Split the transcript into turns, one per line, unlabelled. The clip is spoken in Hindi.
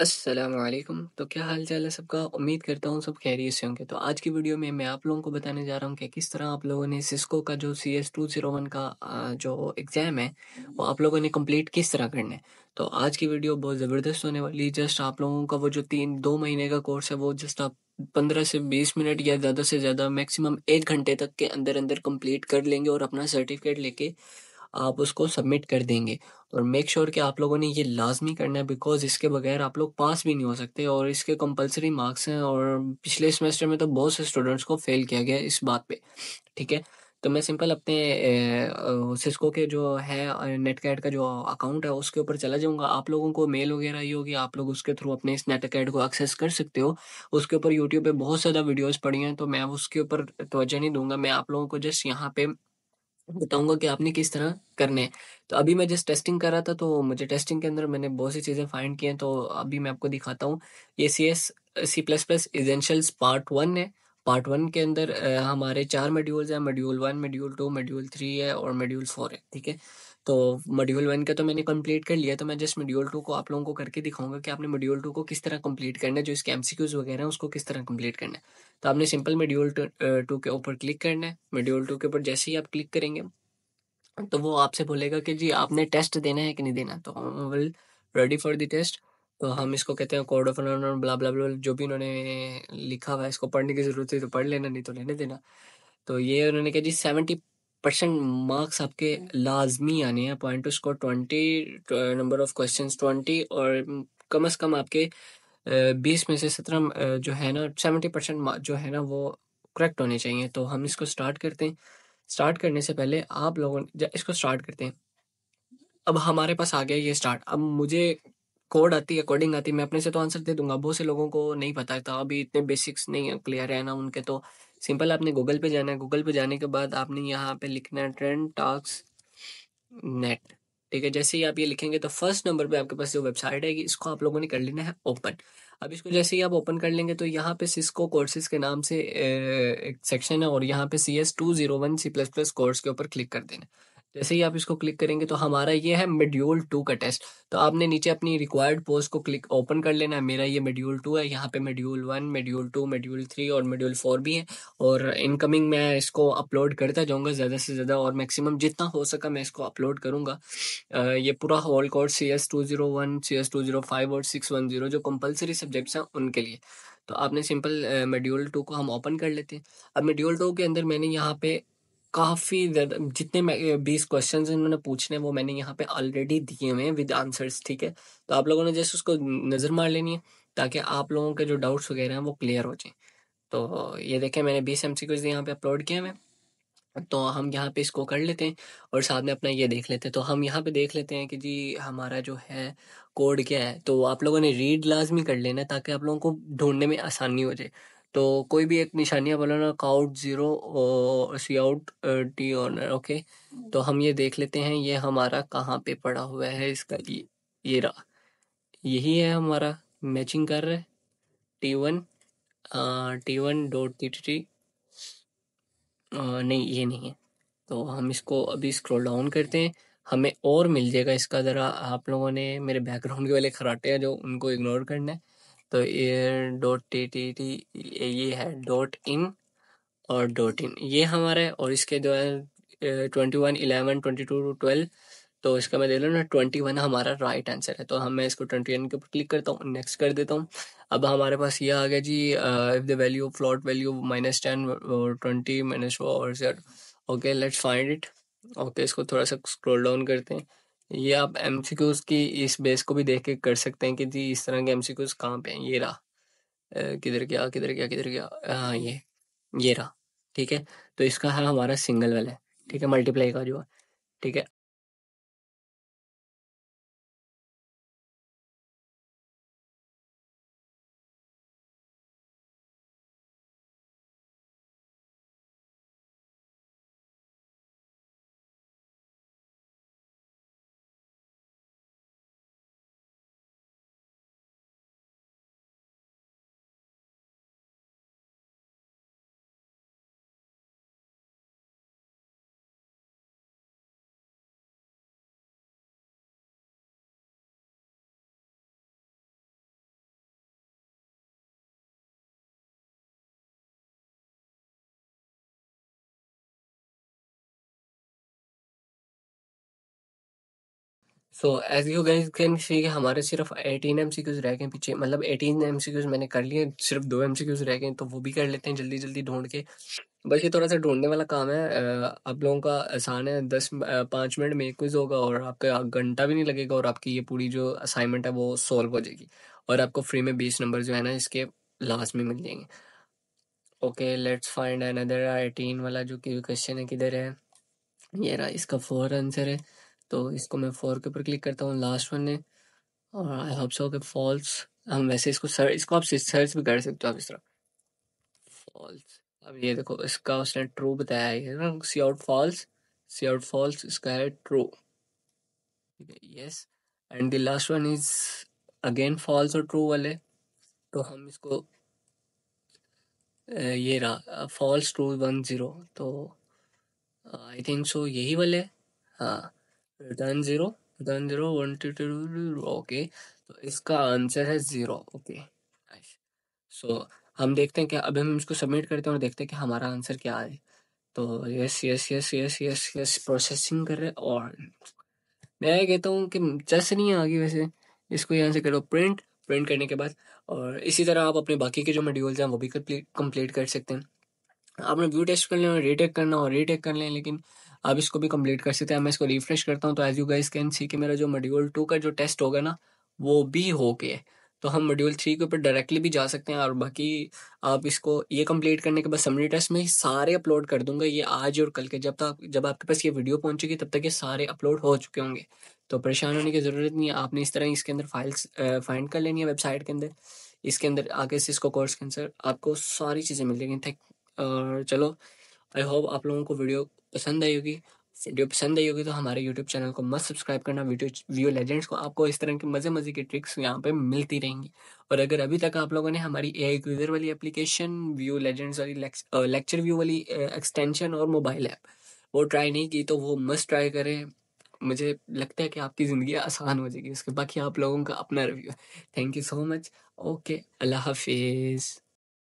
असलम तो क्या हाल चाल है सबका उम्मीद करता हूँ सब खैरियत से होंगे तो आज की वीडियो में मैं आप लोगों को बताने जा रहा हूँ कि किस तरह आप लोगों ने सिस्को का जो C S two zero one का जो एग्ज़ाम है वो आप लोगों ने कंप्लीट किस तरह करना है तो आज की वीडियो बहुत ज़बरदस्त होने वाली है जस्ट आप लोगों का वो जो तीन दो महीने का कोर्स है वो जस्ट आप पंद्रह से बीस मिनट या ज़्यादा से ज़्यादा मैक्सिमम एक घंटे तक के अंदर अंदर कंप्लीट कर लेंगे और अपना सर्टिफिकेट लेके आप उसको सबमिट कर देंगे और मेक श्योर sure कि आप लोगों ने ये लाजमी करना है बिकॉज इसके बगैर आप लोग पास भी नहीं हो सकते और इसके कंपलसरी मार्क्स हैं और पिछले सेमेस्टर में तो बहुत से स्टूडेंट्स को फेल किया गया इस बात पे ठीक है तो मैं सिंपल अपने सिस्को के जो है नेट कैड का जो अकाउंट है उसके ऊपर चला जाऊंगा आप लोगों को मेल वगैरह ही होगी आप लोग उसके थ्रू अपने इस नेट कैट को एक्सेस कर सकते हो उसके ऊपर यूट्यूब पे बहुत ज़्यादा वीडियोस पड़ी हैं तो मैं उसके ऊपर तोजह नहीं दूंगा मैं आप लोगों को जस्ट यहाँ पे बताऊँगा कि आपने किस तरह करने हैं। तो अभी मैं जस्ट टेस्टिंग कर रहा था तो मुझे टेस्टिंग के अंदर मैंने बहुत सी चीज़ें फाइंड की हैं तो अभी मैं आपको दिखाता हूँ। ये C S C plus plus essentials part one है। पार्ट वन के अंदर हमारे चार मेड्यूल्स हैं module one module two module three है और मेड्यूल फोर है, ठीक है? तो मॉड्यूल वन का तो मैंने कंप्लीट कर लिया तो मैं जस्ट मॉड्यूल टू को आप लोगों को करके दिखाऊंगा कि आपने मॉड्यूल टू को किस तरह कंप्लीट करना है जो इसके एमसीक्यूज वगैरह हैं उसको किस तरह कंप्लीट करना है तो आपने सिंपल मॉड्यूल टू के ऊपर क्लिक करना है मॉड्यूल टू के ऊपर जैसे ही आप क्लिक करेंगे तो वो आपसे बोलेगा कि जी आपने टेस्ट देना है कि नहीं देना तो will ready for the test तो हम इसको कहते हैं code of honour blah blah blah जो भी उन्होंने लिखा हुआ है इसको पढ़ने की जरूरत है तो पढ़ लेना नहीं तो लेने देना तो ये उन्होंने कहा जी सेवेंटी परसेंट मार्क्स आपके हम्म। लाजमी आने हैं point to score twenty number of questions twenty और कम अज़ कम आपके बीस में से सत्रह जो है ना सेवेंटी परसेंट जो है ना वो करेक्ट होने चाहिए तो हम इसको स्टार्ट करते हैं स्टार्ट करने से पहले आप लोगों इसको स्टार्ट करते हैं अब हमारे पास आ गया ये स्टार्ट अब मुझे कोड आती है कोडिंग आती है मैं अपने से तो आंसर दे दूंगा बहुत से लोगों को नहीं पता था तो अभी इतने बेसिक्स नहीं है क्लियर है ना उनके तो सिंपल आपने गूगल पे जाना है गूगल पे जाने के बाद आपने यहाँ पे लिखना है ट्रेंड टॉक्स नेट ठीक है जैसे ही आप ये लिखेंगे तो फर्स्ट नंबर पे आपके पास जो वेबसाइट है इसको आप लोगों ने कर लेना है ओपन अब इसको जैसे ही आप ओपन कर लेंगे तो यहाँ पे सिस्को कोर्सेज के नाम से एक सेक्शन है और यहाँ पे C S two zero one C plus plus course के ऊपर क्लिक कर देना जैसे ही आप इसको क्लिक करेंगे तो हमारा ये है मेड्यूल टू का टेस्ट तो आपने नीचे अपनी रिक्वायर्ड पोस्ट को क्लिक ओपन कर लेना है मेरा ये मेड्यूल टू है यहाँ पे module one module two module three और मेड्यूल फोर भी है और इनकमिंग मैं इसको अपलोड करता जाऊँगा ज़्यादा से ज़्यादा और मैक्सिमम जितना हो सका मैं इसको अपलोड करूँगा ये पूरा whole code C S two zero one C S two zero five और सिक्स वन जीरो जो कंपलसरी सब्जेक्ट्स हैं उनके लिए तो आपने सिंपल मेड्यूल टू को हम ओपन कर लेते हैं अब मेड्यूल टू के अंदर मैंने यहाँ पे काफ़ी ज़्यादा जितने मैं बीस क्वेश्चन इन्होंने पूछने हैं वो मैंने यहाँ पे ऑलरेडी दिए हुए हैं विद आंसर्स ठीक है तो आप लोगों ने जैसे उसको नज़र मार लेनी है ताकि आप लोगों के जो डाउट्स वगैरह हैं वो क्लियर हो जाए तो ये देखें मैंने बीस एम सी क्वेश्चन यहाँ पे अपलोड किए हुए तो हम यहाँ पे इसको कर लेते हैं और साथ में अपना ये देख लेते हैं तो हम यहाँ पे देख लेते हैं कि जी हमारा जो है कोड क्या है तो आप लोगों ने रीड लाजमी कर लेना ताकि आप लोगों को ढूंढने में आसानी हो जाए तो कोई भी एक निशानियाँ बनाना cout zero C out T honour okay तो हम ये देख लेते हैं ये हमारा कहाँ पे पड़ा हुआ है इसका ये ये रहा यही है हमारा मैचिंग कर रहा है T one T one dot T T नहीं ये नहीं है तो हम इसको अभी स्क्रॉल डाउन करते हैं हमें और मिल जाएगा इसका ज़रा आप लोगों ने मेरे बैकग्राउंड के वाले खराटे हैं जो उनको इग्नोर करना है तो ये डॉट टी टी टी ये है डॉट इन और डॉट इन ये हमारा है और इसके जो है twenty one eleven twenty two two twelve तो इसका मैं दे लूँ ना ट्वेंटी वन हमारा राइट आंसर है तो हम मैं इसको ट्वेंटी वन के ऊपर क्लिक करता हूँ नेक्स्ट कर देता हूँ अब हमारे पास ये आ गया जी if the value float value minus ten और ट्वेंटी माइनस वो और Z okay let's find it okay इसको थोड़ा सा स्क्रोल डाउन करते हैं ये आप एम की इस बेस को भी देख के कर सकते हैं कि जी इस तरह के एम सी क्यूज कहाँ पे हैं ये रहा किधर गया किधर गया किधर गया हाँ ये ये रहा ठीक है तो इसका है हमारा सिंगल वाला ठीक है मल्टीप्लाई का जो है ठीक है so as you guys can see कि हमारे सिर्फ 18 एमसीक्यूज रह गए हैं पीछे मतलब 18 एमसीक्यूज मैंने कर लिए सिर्फ दो एमसीक्यूज रह गए हैं तो वो भी कर लेते हैं जल्दी जल्दी ढूंढ के बस ये थोड़ा सा ढूंढने वाला काम है आप लोगों का आसान है दस पाँच मिनट में क्विज होगा और आपका घंटा भी नहीं लगेगा और आपकी ये पूरी जो असाइनमेंट है वो सॉल्व हो जाएगी और आपको फ्री में बीस नंबर जो है ना इसके लास्ट में मिल जाएंगे okay let's find another eighteen वाला जो क्वेश्चन है किधर है ये रहा इसका फोर आंसर है तो इसको मैं फोर के ऊपर क्लिक करता हूँ लास्ट वन ने और आई होप सो के फॉल्स हम वैसे इसको सर्च इसको आप सर्च भी कर सकते हो आप इस तरह फॉल्स अब ये देखो इसका उसने ट्रू बताया है ना C out false C out false इसका है true yes and the last one is again false और ट्रू वाले तो हम इसको ये रहा फॉल्स ट्रू वन ज़ीरो तो आई थिंक सो यही वाले हाँ return zero return zero one two two okay तो इसका आंसर है जीरो ओके सो हम देखते हैं कि अभी हम इसको सबमिट करते हैं और देखते हैं कि हमारा आंसर क्या है तो yes yes yes yes yes yes processing कर रहे और मैं कहता हूँ कि चस नहीं है गई वैसे इसको यहाँ से करो प्रिंट प्रिंट करने के बाद और इसी तरह आप अपने बाकी के जो मेड्यूल्स हैं वो भी कंप्लीट कर सकते हैं आपने व्यू टेस्ट कर लिया रीटेक करना और रीटेक कर लें लेकिन आप इसको भी कंप्लीट कर सकते हैं मैं इसको रिफ्रेश करता हूँ तो as you guys can see कि मेरा जो मॉड्यूल टू का जो टेस्ट होगा ना वो भी हो गया तो हम मॉड्यूल थ्री के ऊपर डायरेक्टली भी जा सकते हैं और बाकी आप इसको ये कंप्लीट करने के बाद समरी टेस्ट में सारे अपलोड कर दूंगा ये आज और कल के जब तक जब आपके पास ये वीडियो पहुंचेगी तब तक ये सारे अपलोड हो चुके होंगे तो परेशान होने की ज़रूरत नहीं है आपने इस तरह इसके अंदर फाइल्स फाइंड कर लेनी है वेबसाइट के अंदर इसके अंदर आगे से इसको कोर्स के अंदर आपको सारी चीज़ें मिल जाएंगी थैंक और चलो आई होप आप लोगों को वीडियो पसंद आई होगी वीडियो पसंद आई होगी तो हमारे यूट्यूब चैनल को मस्त सब्सक्राइब करना वीडियो व्यू लेजेंड्स को आपको इस तरह की मज़े मज़े की ट्रिक्स यहाँ पे मिलती रहेंगी और अगर अभी तक आप लोगों ने हमारी ए आई क्यूजर वाली एप्लीकेशन व्यू लेजेंड्स वाली लेक्चर व्यू वाली एक्सटेंशन और मोबाइल ऐप वो ट्राई नहीं की तो वो मस्त ट्राई करें मुझे लगता है कि आपकी ज़िंदगी आसान हो जाएगी उसके बाकी आप लोगों का अपना रिव्यू है thank you so much okay अल्लाह हाफिज़